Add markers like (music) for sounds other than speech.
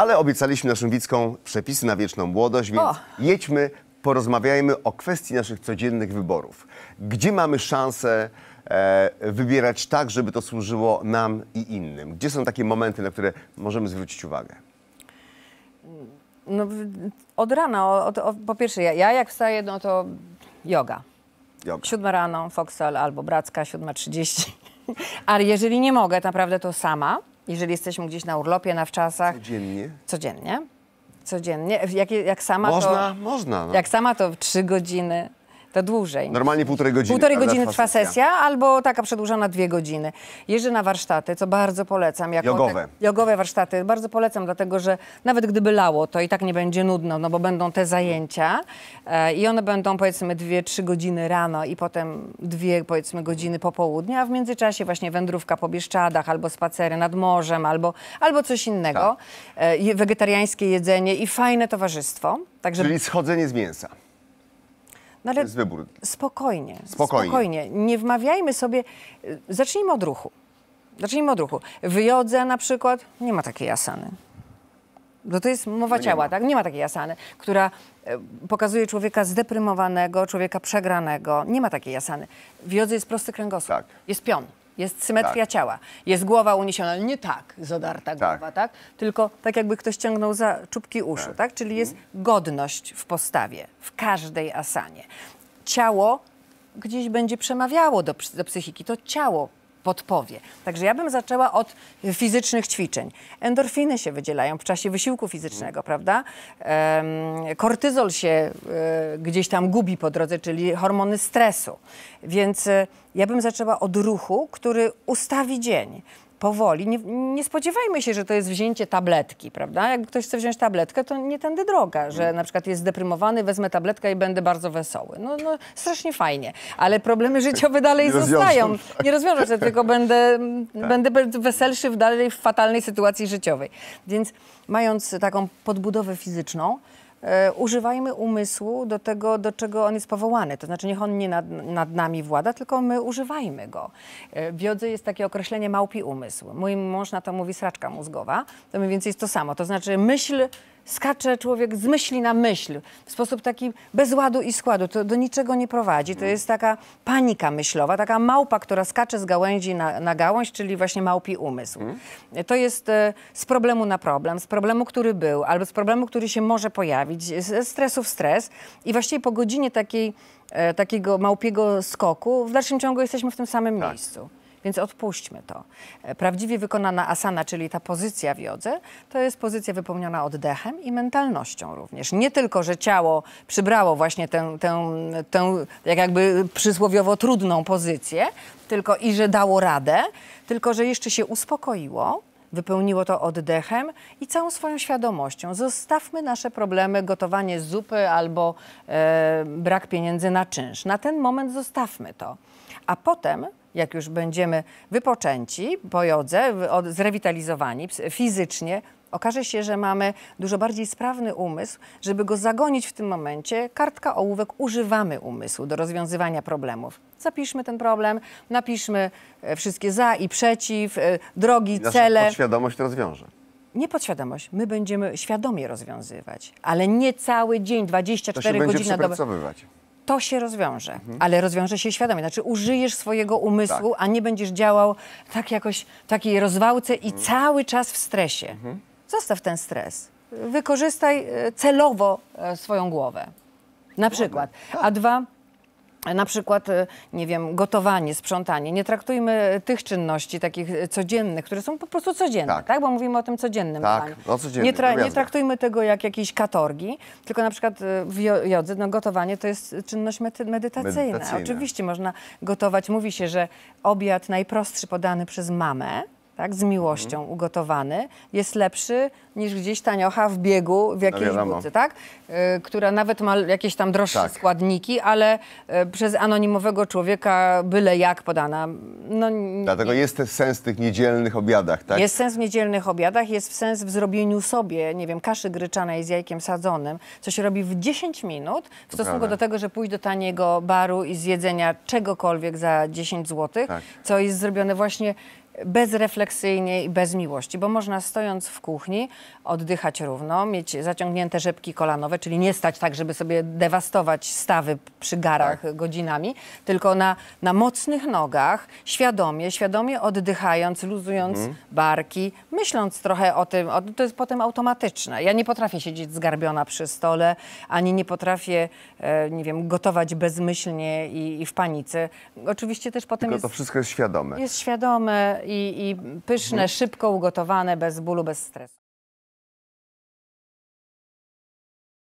ale obiecaliśmy naszym widzkom przepisy na wieczną młodość, więc o. jedźmy, porozmawiajmy o kwestii naszych codziennych wyborów. Gdzie mamy szansę e, wybierać tak, żeby to służyło nam i innym? Gdzie są takie momenty, na które możemy zwrócić uwagę? No, od rana, od, od, po pierwsze, ja, ja jak wstaję, no to yoga. Yoga. Siódma rano, Foxal albo Bracka, trzydzieści. (laughs) Ale jeżeli nie mogę, naprawdę to sama, jeżeli jesteśmy gdzieś na urlopie, na wczasach. Codziennie? Codziennie. Codziennie. Jak, jak sama można, to... Można, można. No. Jak sama to trzy godziny. To dłużej. Normalnie półtorej godziny. Półtorej godziny trwa sesja. sesja, albo taka przedłużona dwie godziny. Jeżdżę na warsztaty, co bardzo polecam. Jako jogowe. Te, jogowe warsztaty. Bardzo polecam, dlatego że nawet gdyby lało, to i tak nie będzie nudno, no bo będą te zajęcia e, i one będą powiedzmy dwie, trzy godziny rano i potem dwie powiedzmy godziny po południu, a w międzyczasie właśnie wędrówka po Bieszczadach, albo spacery nad morzem, albo, albo coś innego. Tak. E, wegetariańskie jedzenie i fajne towarzystwo. Czyli schodzenie z mięsa. No ale jest wybór. Spokojnie, spokojnie, spokojnie. Nie wmawiajmy sobie, y, zacznijmy od ruchu. Zacznijmy od ruchu. W jodze na przykład nie ma takiej asany. Bo to jest mowa no ciała, tak? Nie ma takiej asany, która y, pokazuje człowieka zdeprymowanego, człowieka przegranego. Nie ma takiej asany. W jodze jest prosty kręgosłup, tak. jest pion jest symetria tak. ciała. Jest głowa uniesiona, nie tak zadarta tak. głowa, tak? Tylko tak jakby ktoś ciągnął za czubki uszu, tak? tak? Czyli jest mhm. godność w postawie, w każdej asanie. Ciało gdzieś będzie przemawiało do, do psychiki, to ciało podpowie. Także ja bym zaczęła od fizycznych ćwiczeń. Endorfiny się wydzielają w czasie wysiłku fizycznego, prawda? kortyzol się e, gdzieś tam gubi po drodze, czyli hormony stresu. Więc e, ja bym zaczęła od ruchu, który ustawi dzień powoli. Nie, nie, spodziewajmy się, że to jest wzięcie tabletki, prawda? Jak ktoś chce wziąć tabletkę, to nie tędy droga, że na przykład jest zdeprymowany, wezmę tabletkę i będę bardzo wesoły. No, no strasznie fajnie, ale problemy (laughs) życiowe dalej nie zostają. Rozwiążę, Nie rozwiążę się, tylko będę, tak. będę weselszy w dalej w fatalnej sytuacji życiowej. Więc mając taką podbudowę fizyczną, E, używajmy umysłu do tego, do czego on jest powołany. To znaczy, niech on nie nad, nad nami włada, tylko my używajmy go. E, w biodze jest takie określenie małpi umysł. Mój mąż na to mówi sraczka mózgowa. To mniej więcej jest to samo. To znaczy, myśl skacze człowiek z myśli na myśl w sposób taki bez ładu i składu. To do niczego nie prowadzi. To no. jest taka panika myślowa, taka małpa, która skacze z gałęzi na, na gałąź, czyli właśnie małpi umysł. Mhm. To jest e, z problemu na problem, z problemu, który był, albo z problemu, który się może pojawić, ze stresu w stres. I właściwie po godzinie takiej, e, takiego małpiego skoku w dalszym ciągu jesteśmy w tym samym tak. miejscu. Więc odpuśćmy to. E, prawdziwie wykonana asana, czyli ta pozycja w jodze, to jest pozycja wypełniona oddechem i mentalnością również. Nie tylko, że ciało przybrało właśnie tę, tę, tę jakby przysłowiowo trudną pozycję, tylko i że dało radę, tylko że jeszcze się uspokoiło, wypełniło to oddechem i całą swoją świadomością. Zostawmy nasze problemy, gotowanie zupy albo e, brak pieniędzy na czynsz. Na ten moment zostawmy to. A potem jak już będziemy wypoczęci po jodze, zrewitalizowani fizycznie, okaże się, że mamy dużo bardziej sprawny umysł, żeby go zagonić w tym momencie. Kartka, ołówek, używamy umysłu do rozwiązywania problemów. Zapiszmy ten problem, napiszmy e, wszystkie za i przeciw, e, drogi, I nasza cele. Podświadomość rozwiąże. Nie podświadomość, my będziemy świadomie rozwiązywać, ale nie cały dzień, 24 to się godziny na dobę to się rozwiąże, mhm. ale rozwiąże się świadomie. Znaczy użyjesz swojego umysłu, tak. a nie będziesz działał tak jakoś, takiej rozwałce i mhm. cały czas w stresie. Mhm. Zostaw ten stres. Wykorzystaj e, celowo e, swoją głowę. Na przykład. Tak. A dwa, na przykład, y, nie wiem, gotowanie, sprzątanie. Nie traktujmy tych czynności takich y, codziennych, które są po prostu codzienne, tak? tak? Bo mówimy o tym codziennym tak, No codziennym, nie, tra no nie, traktujmy tego jak jakiejś katorgi, tylko na przykład y, w jodze no, gotowanie to jest czynność medytacyjna. medytacyjna. Oczywiście można gotować. Mówi się, że obiad najprostszy podany przez mamę, tak, z miłością mhm. ugotowany, jest lepszy niż gdzieś taniocha w biegu w jakiejś no tak? Y, która nawet ma jakieś tam droższe tak. składniki, ale y, przez anonimowego człowieka byle jak podana. No, Dlatego jest ten sens w tych niedzielnych obiadach, tak? Jest sens w niedzielnych obiadach, jest sens w zrobieniu sobie, nie wiem, kaszy gryczanej z jajkiem sadzonym, co się robi w 10 minut w stosunku do tego, że pójść do taniego baru i zjedzenia czegokolwiek za 10 zł, tak. co jest zrobione właśnie bezrefleksyjnie i bez miłości, bo można stojąc w kuchni oddychać równo, mieć zaciągnięte rzepki kolanowe, czyli nie stać tak, żeby sobie dewastować stawy przy garach tak. godzinami, tylko na, na mocnych nogach, świadomie, świadomie oddychając, luzując mhm. barki, myśląc trochę o tym, o, to jest potem automatyczne. Ja nie potrafię siedzieć zgarbiona przy stole, ani nie potrafię, e, nie wiem, gotować bezmyślnie i, i w panice. Oczywiście też potem tylko jest... to wszystko jest świadome. Jest świadome, i, i pyszne, mhm. szybko ugotowane, bez bólu, bez stresu.